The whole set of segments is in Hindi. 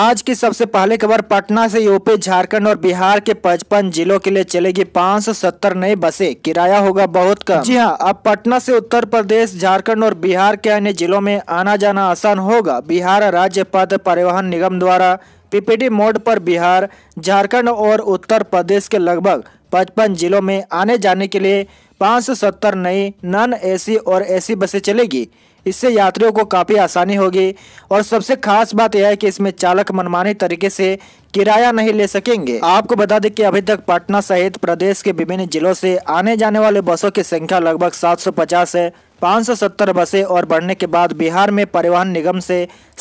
आज की सबसे पहली खबर पटना से यूपी झारखंड और बिहार के 55 जिलों के लिए चलेगी 570 नई बसें किराया होगा बहुत कम जी हां अब पटना से उत्तर प्रदेश झारखंड और बिहार के अन्य जिलों में आना जाना आसान होगा बिहार राज्य पथ परिवहन निगम द्वारा पीपीटी मोड पर बिहार झारखंड और उत्तर प्रदेश के लगभग पचपन जिलों में आने जाने के लिए पाँच सौ सत्तर नई नॉन एसी और एसी बसें चलेगी इससे यात्रियों को काफ़ी आसानी होगी और सबसे खास बात यह है कि इसमें चालक मनमानी तरीके से किराया नहीं ले सकेंगे आपको बता दें कि अभी तक पटना सहित प्रदेश के विभिन्न जिलों से आने जाने वाले बसों की संख्या लगभग 750 है 570 बसें और बढ़ने के बाद बिहार में परिवहन निगम से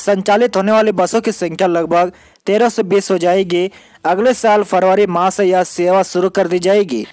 संचालित होने वाली बसों की संख्या लगभग तेरह बीस हो जाएगी अगले साल फरवरी माह से यह सेवा शुरू कर दी जाएगी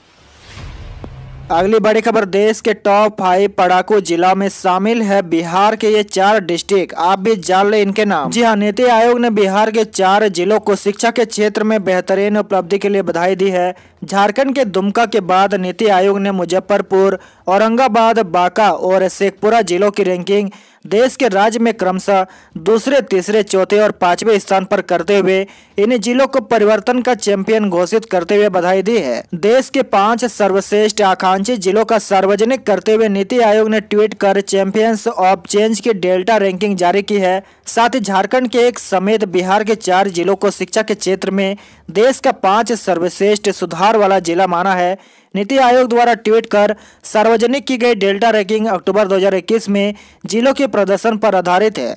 अगली बड़ी खबर देश के टॉप फाइव पड़ाकू जिला में शामिल है बिहार के ये चार डिस्ट्रिक्ट आप भी जान ले इनके नाम जी हाँ नीति आयोग ने बिहार के चार जिलों को शिक्षा के क्षेत्र में बेहतरीन उपलब्धि के लिए बधाई दी है झारखंड के दुमका के बाद नीति आयोग ने मुजफ्फरपुर औरंगाबाद बांका और शेखपुरा जिलों की रैंकिंग देश के राज्य में क्रमशः दूसरे तीसरे चौथे और पांचवें स्थान पर करते हुए इन जिलों को परिवर्तन का चैंपियन घोषित करते हुए बधाई दी है देश के पांच सर्वश्रेष्ठ आकांक्षी जिलों का सार्वजनिक करते हुए नीति आयोग ने ट्वीट कर चैंपियंस ऑफ चेंज की डेल्टा रैंकिंग जारी की है साथ ही झारखंड के एक समेत बिहार के चार जिलों को शिक्षा के क्षेत्र में देश का पांच सर्वश्रेष्ठ सुधार वाला जिला माना है नीति आयोग द्वारा ट्वीट कर सार्वजनिक की गई डेल्टा रैंकिंग अक्टूबर 2021 में जिलों के प्रदर्शन पर आधारित है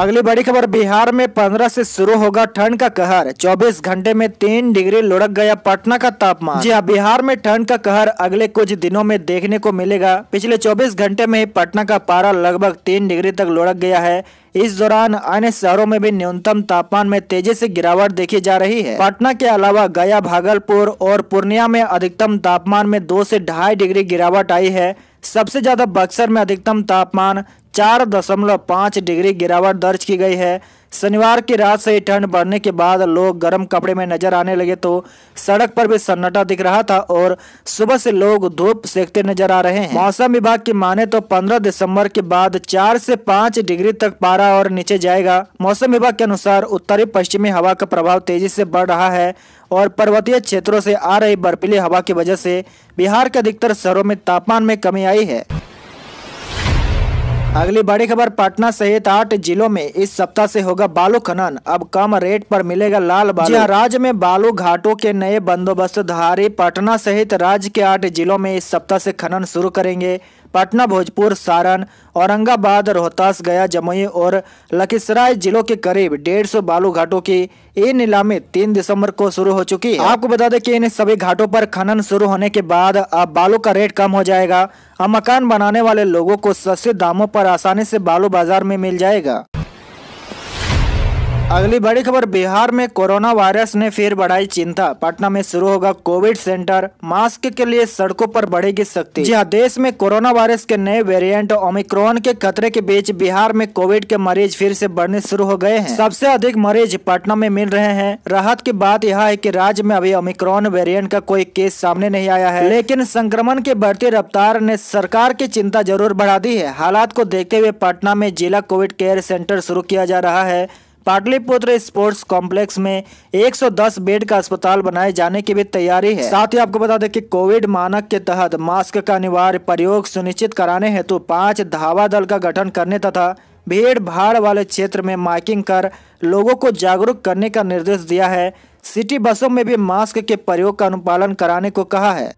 अगली बड़ी खबर बिहार में 15 से शुरू होगा ठंड का कहर 24 घंटे में तीन डिग्री लुढ़क गया पटना का तापमान जी हाँ बिहार में ठंड का कहर अगले कुछ दिनों में देखने को मिलेगा पिछले 24 घंटे में पटना का पारा लगभग तीन डिग्री तक लुढ़क गया है इस दौरान अन्य शहरों में भी न्यूनतम तापमान में तेजी से गिरावट देखी जा रही है पटना के अलावा गया भागलपुर और पूर्णिया में अधिकतम तापमान में दो से ढाई डिग्री गिरावट आई है सबसे ज्यादा बक्सर में अधिकतम तापमान चार दशमलव पाँच डिग्री गिरावट दर्ज की गई है शनिवार की रात से ही ठंड बढ़ने के बाद लोग गर्म कपड़े में नजर आने लगे तो सड़क पर भी सन्नाटा दिख रहा था और सुबह से लोग धूप सेकते नजर आ रहे हैं मौसम विभाग की माने तो 15 दिसंबर के बाद 4 से 5 डिग्री तक पारा और नीचे जाएगा मौसम विभाग के अनुसार उत्तरी पश्चिमी हवा का प्रभाव तेजी से बढ़ रहा है और पर्वतीय क्षेत्रों से आ रही बर्फीली हवा की वजह से बिहार के अधिकतर शहरों में तापमान में कमी आई है अगली बड़ी खबर पटना सहित आठ जिलों में इस सप्ताह से होगा बालू खनन अब कम रेट पर मिलेगा लाल बालू हाँ, राज्य में बालू घाटों के नए बंदोबस्त धारी पटना सहित राज्य के आठ जिलों में इस सप्ताह से खनन शुरू करेंगे पटना भोजपुर सारण औरंगाबाद रोहतास गया जमुई और लखीसराय जिलों के करीब डेढ़ सौ बालू घाटों की ये नीलामी तीन दिसंबर को शुरू हो चुकी है आपको बता दें कि इन सभी घाटों पर खनन शुरू होने के बाद अब बालू का रेट कम हो जाएगा अब मकान बनाने वाले लोगों को सस्ते दामों पर आसानी से बालू बाजार में मिल जाएगा अगली बड़ी खबर बिहार में कोरोना वायरस ने फिर बढ़ाई चिंता पटना में शुरू होगा कोविड सेंटर मास्क के लिए सड़कों पर बढ़ेगी सख्ती जी हाँ देश में कोरोना वायरस के नए वेरिएंट ओमिक्रॉन के खतरे के बीच बिहार में कोविड के मरीज फिर से बढ़ने शुरू हो गए हैं सबसे अधिक मरीज पटना में मिल रहे हैं राहत की बात यह है की राज्य में अभी ओमिक्रॉन वेरियंट का कोई केस सामने नहीं आया है लेकिन संक्रमण के बढ़ती रफ्तार ने सरकार की चिंता जरूर बढ़ा दी है हालात को देखते हुए पटना में जिला कोविड केयर सेंटर शुरू किया जा रहा है पाटलिपुत्र स्पोर्ट्स कॉम्प्लेक्स में 110 बेड का अस्पताल बनाए जाने की भी तैयारी है साथ ही आपको बता दें कि कोविड मानक के तहत मास्क का अनिवार्य प्रयोग सुनिश्चित कराने हेतु तो पांच धावा दल का गठन करने तथा भीड़ भाड़ वाले क्षेत्र में माइकिंग कर लोगों को जागरूक करने का निर्देश दिया है सिटी बसों में भी मास्क के प्रयोग का अनुपालन कराने को कहा है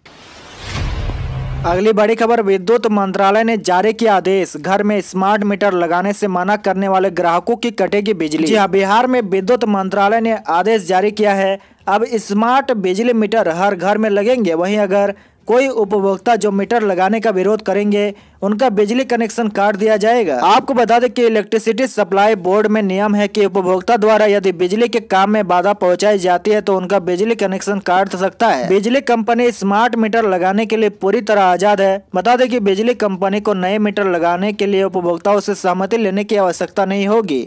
अगली बड़ी खबर विद्युत मंत्रालय ने जारी किया आदेश घर में स्मार्ट मीटर लगाने से मना करने वाले ग्राहकों की कटेगी बिजली जी हाँ, बिहार में विद्युत मंत्रालय ने आदेश जारी किया है अब स्मार्ट बिजली मीटर हर घर में लगेंगे वहीं अगर कोई उपभोक्ता जो मीटर लगाने का विरोध करेंगे उनका बिजली कनेक्शन काट दिया जाएगा आपको बता दें कि इलेक्ट्रिसिटी सप्लाई बोर्ड में नियम है कि उपभोक्ता द्वारा यदि बिजली के काम में बाधा पहुंचाई जाती है तो उनका बिजली कनेक्शन काट सकता है बिजली कंपनी स्मार्ट मीटर लगाने के लिए पूरी तरह आजाद है बता दें कि बिजली कंपनी को नए मीटर लगाने के लिए उपभोक्ताओं से सहमति लेने की आवश्यकता नहीं होगी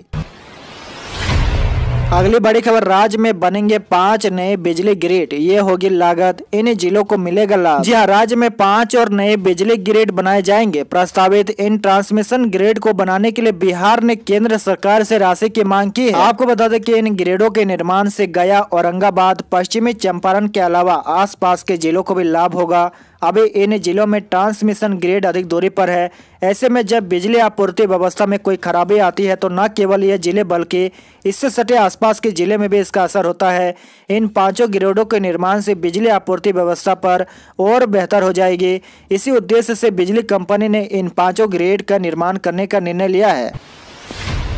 अगली बड़ी खबर राज्य में बनेंगे पांच नए बिजली ग्रिड ये होगी लागत इन जिलों को मिलेगा लाभ जी हाँ राज्य में पांच और नए बिजली ग्रिड बनाए जाएंगे प्रस्तावित इन ट्रांसमिशन ग्रिड को बनाने के लिए बिहार ने केंद्र सरकार से राशि की मांग की है आपको बता दें कि इन ग्रिडों के निर्माण से गया औरंगाबाद पश्चिमी चंपारण के अलावा आस के जिलों को भी लाभ होगा अभी इन जिलों में ट्रांसमिशन ग्रेड अधिक दूरी पर है ऐसे में जब बिजली आपूर्ति व्यवस्था में कोई खराबी आती है तो न केवल यह जिले बल्कि इससे सटे आसपास के जिले में भी इसका असर होता है इन पांचों ग्रेडों के निर्माण से बिजली आपूर्ति व्यवस्था पर और बेहतर हो जाएगी इसी उद्देश्य से बिजली कंपनी ने इन पाँचों ग्रेड का निर्माण करने का निर्णय लिया है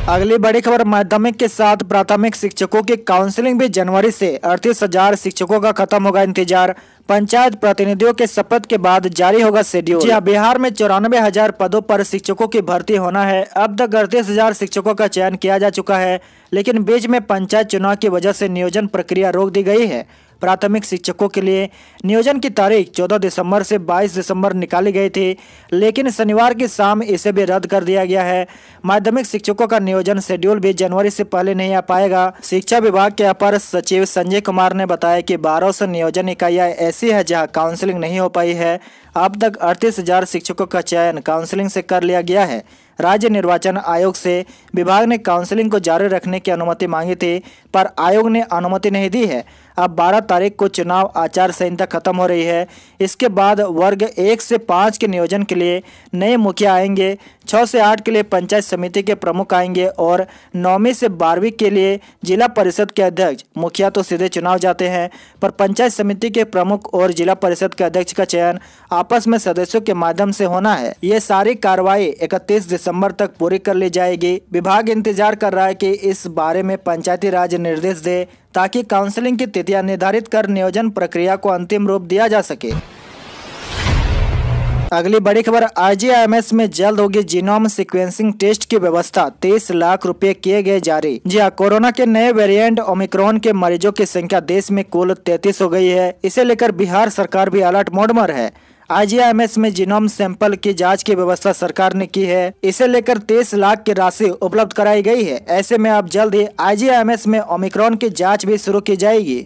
अगली बड़ी खबर माध्यमिक के साथ प्राथमिक शिक्षकों की काउंसलिंग भी जनवरी से अड़तीस हजार शिक्षकों का खत्म होगा इंतजार पंचायत प्रतिनिधियों के शपथ के बाद जारी होगा शेड्यूल जी हाँ, बिहार में चौरानवे हजार पदों पर शिक्षकों की भर्ती होना है अब तक अड़तीस हजार शिक्षकों का चयन किया जा चुका है लेकिन बीच में पंचायत चुनाव की वजह से नियोजन प्रक्रिया रोक दी गई है प्राथमिक शिक्षकों के लिए नियोजन की तारीख 14 दिसंबर से 22 दिसंबर निकाली गई थी लेकिन शनिवार की शाम इसे भी रद्द कर दिया गया है माध्यमिक शिक्षकों का नियोजन शेड्यूल भी जनवरी से पहले नहीं आ पाएगा शिक्षा विभाग के अपर सचिव संजय कुमार ने बताया कि सौ नियोजन इकाइयाँ ऐसी है जहाँ काउंसिलिंग नहीं हो पाई है अब तक अड़तीस शिक्षकों का चयन काउंसिलिंग से कर लिया गया है राज्य निर्वाचन आयोग से विभाग ने काउंसलिंग को जारी रखने की अनुमति मांगी थी पर आयोग ने अनुमति नहीं दी है अब 12 तारीख को चुनाव आचार संहिता खत्म हो रही है इसके बाद वर्ग एक से पाँच के नियोजन के लिए नए मुखिया आएंगे छः से आठ के लिए पंचायत समिति के प्रमुख आएंगे और नौवीं से बारहवीं के लिए जिला परिषद के अध्यक्ष मुखिया तो सीधे चुनाव जाते हैं पर पंचायत समिति के प्रमुख और जिला परिषद के अध्यक्ष का चयन आपस में सदस्यों के माध्यम से होना है ये सारी कार्रवाई इकतीस दिसंबर तक पूरी कर ली जाएगी विभाग इंतजार कर रहा है कि इस बारे में पंचायती राज निर्देश दे ताकि काउंसलिंग की तिथियां निर्धारित कर नियोजन प्रक्रिया को अंतिम रूप दिया जा सके अगली बड़ी खबर आरजीआईएमएस में जल्द होगी जीनोम सीक्वेंसिंग टेस्ट की व्यवस्था 30 लाख रुपए किए गए जारी जी हाँ कोरोना के नए वेरिएंट ओमिक्रॉन के मरीजों की संख्या देश में कुल 33 हो गई है इसे लेकर बिहार सरकार भी अलर्ट मोड पर है आईजीएमएस में जीनोम सैंपल की जांच की व्यवस्था सरकार ने की है इसे लेकर तेईस लाख की राशि उपलब्ध कराई गई है ऐसे में अब जल्द ही आईजीएमएस में ओमिक्रॉन की जाँच भी शुरू की जाएगी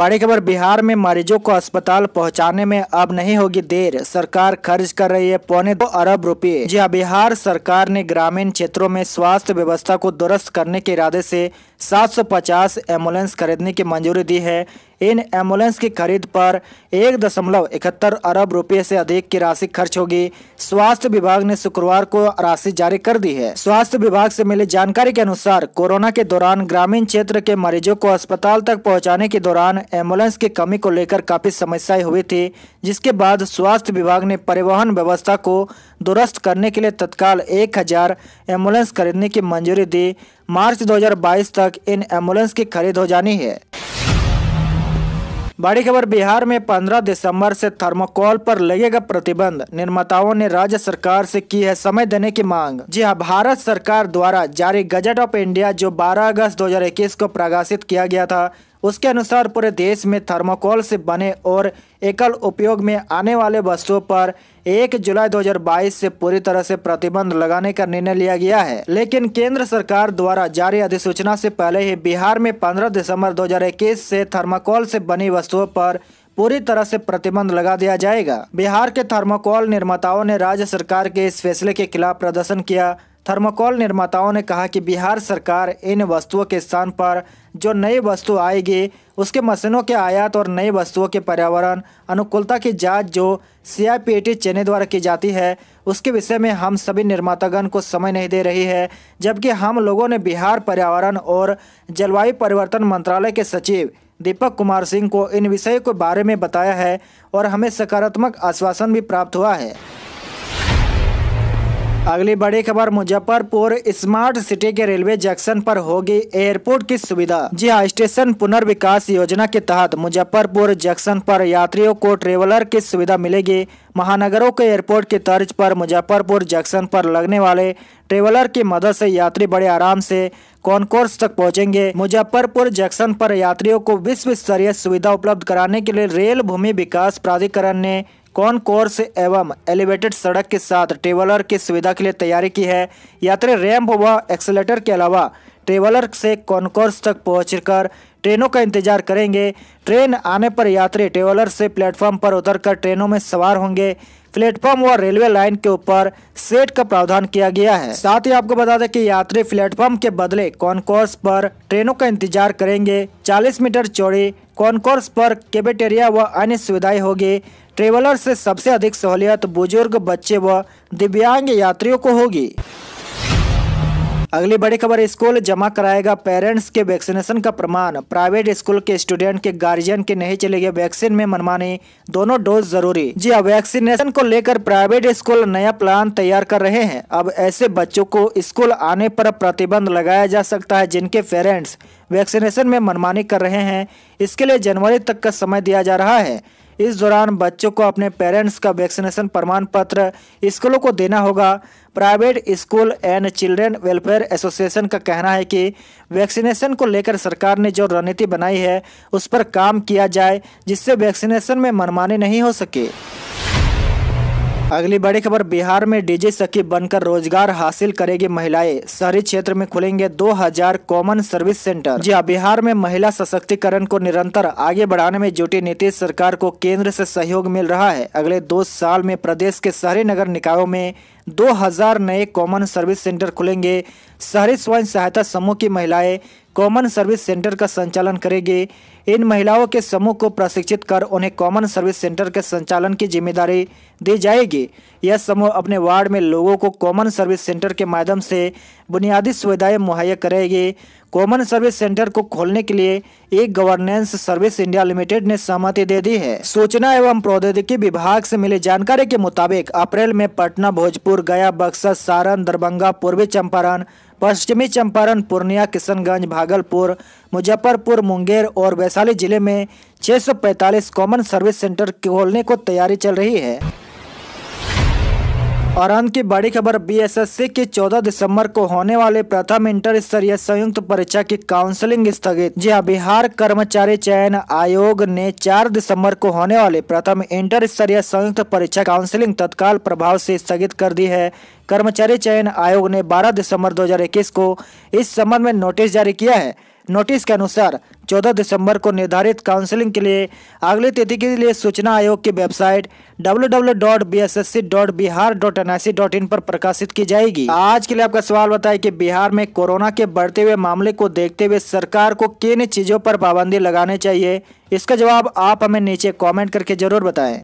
बड़ी खबर बिहार में मरीजों को अस्पताल पहुंचाने में अब नहीं होगी देर सरकार खर्च कर रही है पौने दो अरब रुपए जी हाँ, बिहार सरकार ने ग्रामीण क्षेत्रों में स्वास्थ्य व्यवस्था को दुरुस्त करने के इरादे से 750 एम्बुलेंस खरीदने की मंजूरी दी है इन एम्बुलेंस की खरीद पर एक दशमलव इकहत्तर अरब रुपए से अधिक की राशि खर्च होगी स्वास्थ्य विभाग ने शुक्रवार को राशि जारी कर दी है स्वास्थ्य विभाग से मिली जानकारी के अनुसार कोरोना के दौरान ग्रामीण क्षेत्र के मरीजों को अस्पताल तक पहुँचाने के दौरान एम्बुलेंस की कमी को लेकर काफी समस्याएं हुई थी जिसके बाद स्वास्थ्य विभाग ने परिवहन व्यवस्था को दुरुस्त करने के लिए तत्काल एक हजार एम्बुलेंस खरीदने की मंजूरी दी मार्च 2022 तक इन एम्बुलेंस की खरीद हो जानी है बड़ी खबर बिहार में 15 दिसंबर से थर्मोकोल पर लगेगा प्रतिबंध निर्माताओं ने राज्य सरकार से की है समय देने की मांग जी हाँ भारत सरकार द्वारा जारी गजट ऑफ इंडिया जो 12 अगस्त 2021 को प्रकाशित किया गया था उसके अनुसार पूरे देश में थर्माकोल से बने और एकल उपयोग में आने वाले वस्तुओं पर 1 जुलाई 2022 से पूरी तरह से प्रतिबंध लगाने का निर्णय लिया गया है लेकिन केंद्र सरकार द्वारा जारी अधिसूचना से पहले ही बिहार में 15 दिसंबर 2021 से थर्माकोल से बनी वस्तुओं पर पूरी तरह से प्रतिबंध लगा दिया जाएगा बिहार के थर्मोकोल निर्माताओं ने राज्य सरकार के इस फैसले के खिलाफ प्रदर्शन किया थर्मोकोल निर्माताओं ने कहा कि बिहार सरकार इन वस्तुओं के स्थान पर जो नई वस्तु आएगी उसके मशीनों के आयात और नई वस्तुओं के पर्यावरण अनुकूलता की जांच जो सीआईपीटी चेन्नई द्वारा की जाती है उसके विषय में हम सभी निर्मातागण को समय नहीं दे रही है जबकि हम लोगों ने बिहार पर्यावरण और जलवायु परिवर्तन मंत्रालय के सचिव दीपक कुमार सिंह को इन विषय के बारे में बताया है और हमें सकारात्मक आश्वासन भी प्राप्त हुआ है अगली बड़ी खबर मुजफ्फरपुर स्मार्ट सिटी के रेलवे जंक्शन पर होगी एयरपोर्ट की सुविधा जी हाँ स्टेशन पुनर्विकास योजना के तहत मुजफ्फरपुर जंक्शन पर यात्रियों को ट्रेवलर की सुविधा मिलेगी महानगरों के एयरपोर्ट की तर्ज पर मुजफ्फरपुर जंक्शन पर लगने वाले ट्रेवलर की मदद से यात्री बड़े आराम से कॉनकोर्स तक पहुंचेंगे मुजफ्फरपुर जंक्शन पर यात्रियों को विश्व स्तरीय सुविधा उपलब्ध कराने के लिए रेल भूमि विकास प्राधिकरण ने कौन कोर्स एवं एलिवेटेड सड़क के साथ ट्रेवलर की सुविधा के लिए तैयारी की है यात्री रैम्प व एक्सेलेटर के अलावा ट्रेवलर से कॉनकोर्स तक पहुंचकर ट्रेनों का इंतजार करेंगे ट्रेन आने पर यात्री ट्रेवलर से प्लेटफॉर्म पर उतरकर ट्रेनों में सवार होंगे प्लेटफॉर्म व रेलवे लाइन के ऊपर सेट का प्रावधान किया गया है साथ ही आपको बता दें कि यात्री प्लेटफॉर्म के बदले कॉनकोर्स पर ट्रेनों का इंतजार करेंगे 40 मीटर चौड़ी कॉनकोर्स पर केबेटेरिया व अन्य सुविधाएं होगी ट्रेवलर से सबसे अधिक सहूलियत बुजुर्ग बच्चे व दिव्यांग यात्रियों को होगी अगली बड़ी खबर स्कूल जमा कराएगा पेरेंट्स के वैक्सीनेशन का प्रमाण प्राइवेट स्कूल के स्टूडेंट के गार्जियन के नहीं चले गए वैक्सीन में मनमानी दोनों डोज जरूरी जी अब हाँ, वैक्सीनेशन को लेकर प्राइवेट स्कूल नया प्लान तैयार कर रहे हैं अब ऐसे बच्चों को स्कूल आने पर प्रतिबंध लगाया जा सकता है जिनके पेरेंट्स वैक्सीनेशन में मनमानी कर रहे हैं इसके लिए जनवरी तक का समय दिया जा रहा है इस दौरान बच्चों को अपने पेरेंट्स का वैक्सीनेशन प्रमाण पत्र स्कूलों को देना होगा private school and children welfare association का कहना है कि वैक्सीनेशन को लेकर सरकार ने जो रणनीति बनाई है उस पर काम किया जाए जिससे वैक्सीनेशन में मनमानी नहीं हो सके अगली बड़ी खबर बिहार में डीजे सखी बनकर रोजगार हासिल करेगी महिलाएं शहरी क्षेत्र में खुलेंगे 2000 कॉमन सर्विस सेंटर जी हाँ, बिहार में महिला सशक्तिकरण को निरंतर आगे बढ़ाने में जुटी नीतीश सरकार को केंद्र से सहयोग मिल रहा है अगले दो साल में प्रदेश के शहरी नगर निकायों में 2000 नए कॉमन सर्विस सेंटर खुलेंगे शहरी स्वयं सहायता समूह की महिलाएं कॉमन सर्विस सेंटर का संचालन करेंगे इन महिलाओं के समूह को प्रशिक्षित कर उन्हें कॉमन सर्विस सेंटर के संचालन की जिम्मेदारी दी जाएगी यह समूह अपने वार्ड में लोगों को कॉमन सर्विस सेंटर के माध्यम से बुनियादी सुविधाएं मुहैया करेगी कॉमन सर्विस सेंटर को खोलने के लिए एक गवर्नेंस सर्विस इंडिया लिमिटेड ने सहमति दे दी है सूचना एवं प्रौद्योगिकी विभाग से मिली जानकारी के मुताबिक अप्रैल में पटना भोजपुर गया बक्सर सारण दरभंगा पूर्वी चंपारण पश्चिमी चंपारण पूर्णिया किशनगंज भागलपुर मुजफ्फरपुर मुंगेर और वैशाली जिले में छह कॉमन सर्विस सेंटर खोलने को तैयारी चल रही है और अंत की बड़ी खबर बीएसएससी की 14 दिसंबर को होने वाले प्रथम इंटर स्तरीय संयुक्त परीक्षा की काउंसलिंग स्थगित जी हाँ बिहार कर्मचारी चयन आयोग ने 4 दिसंबर को होने वाले प्रथम इंटर स्तरीय संयुक्त परीक्षा काउंसलिंग तत्काल प्रभाव से स्थगित कर दी है कर्मचारी चयन आयोग ने 12 दिसंबर 2021 को इस संबंध में नोटिस जारी किया है नोटिस के अनुसार 14 दिसंबर को निर्धारित काउंसलिंग के लिए अगली तिथि के लिए सूचना आयोग की वेबसाइट डब्ल्यू पर प्रकाशित की जाएगी आज के लिए आपका सवाल बताए कि बिहार में कोरोना के बढ़ते हुए मामले को देखते हुए सरकार को किन चीजों पर पाबंदी लगानी चाहिए इसका जवाब आप हमें नीचे कॉमेंट करके जरूर बताएं